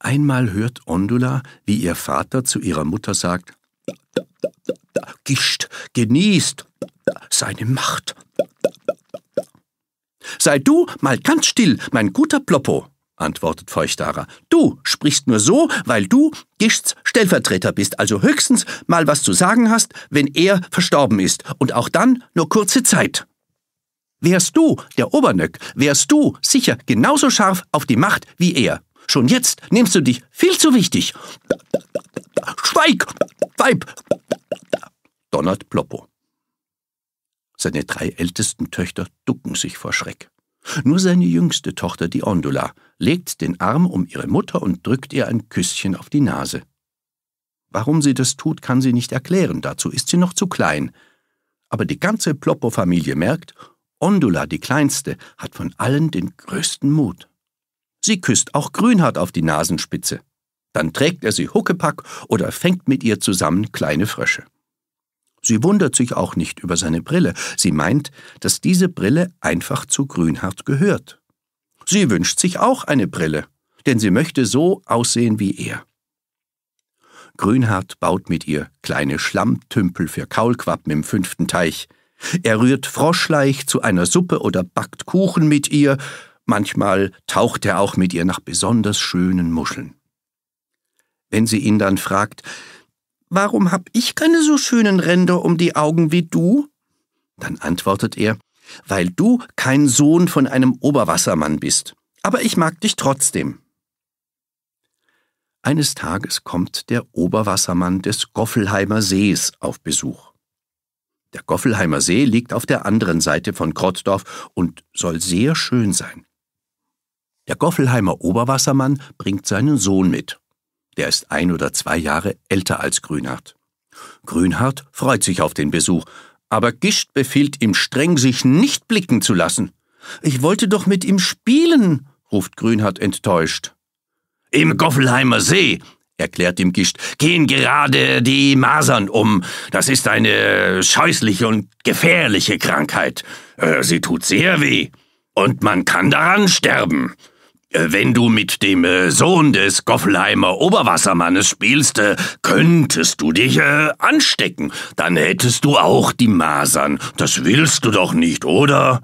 Einmal hört Ondula, wie ihr Vater zu ihrer Mutter sagt, Gischt, genießt seine Macht. Sei du mal ganz still, mein guter Ploppo, antwortet Feuchtara. Du sprichst nur so, weil du Gischts Stellvertreter bist, also höchstens mal was zu sagen hast, wenn er verstorben ist, und auch dann nur kurze Zeit. Wärst du der Obernöck, wärst du sicher genauso scharf auf die Macht wie er. Schon jetzt nimmst du dich viel zu wichtig. Schweig, Weib! donnert Ploppo. Seine drei ältesten Töchter ducken sich vor Schreck. Nur seine jüngste Tochter, die Ondula, legt den Arm um ihre Mutter und drückt ihr ein Küsschen auf die Nase. Warum sie das tut, kann sie nicht erklären, dazu ist sie noch zu klein. Aber die ganze Ploppo-Familie merkt, Ondula, die Kleinste, hat von allen den größten Mut. Sie küsst auch Grünhardt auf die Nasenspitze. Dann trägt er sie Huckepack oder fängt mit ihr zusammen kleine Frösche. Sie wundert sich auch nicht über seine Brille. Sie meint, dass diese Brille einfach zu Grünhardt gehört. Sie wünscht sich auch eine Brille, denn sie möchte so aussehen wie er. Grünhardt baut mit ihr kleine Schlammtümpel für Kaulquappen im fünften Teich. Er rührt Froschleich zu einer Suppe oder backt Kuchen mit ihr Manchmal taucht er auch mit ihr nach besonders schönen Muscheln. Wenn sie ihn dann fragt, Warum hab ich keine so schönen Ränder um die Augen wie du? Dann antwortet er, Weil du kein Sohn von einem Oberwassermann bist. Aber ich mag dich trotzdem. Eines Tages kommt der Oberwassermann des Goffelheimer Sees auf Besuch. Der Goffelheimer See liegt auf der anderen Seite von Krottdorf und soll sehr schön sein. Der Goffelheimer Oberwassermann bringt seinen Sohn mit. Der ist ein oder zwei Jahre älter als Grünhardt. Grünhardt freut sich auf den Besuch, aber Gischt befiehlt ihm streng, sich nicht blicken zu lassen. Ich wollte doch mit ihm spielen, ruft Grünhardt enttäuscht. Im Goffelheimer See, erklärt ihm Gischt, gehen gerade die Masern um. Das ist eine scheußliche und gefährliche Krankheit. Äh, sie tut sehr weh. Und man kann daran sterben. Äh, wenn du mit dem äh, Sohn des Goffelheimer Oberwassermannes spielst, äh, könntest du dich anstecken. Dann hättest du auch die Masern. Das willst du doch nicht, oder?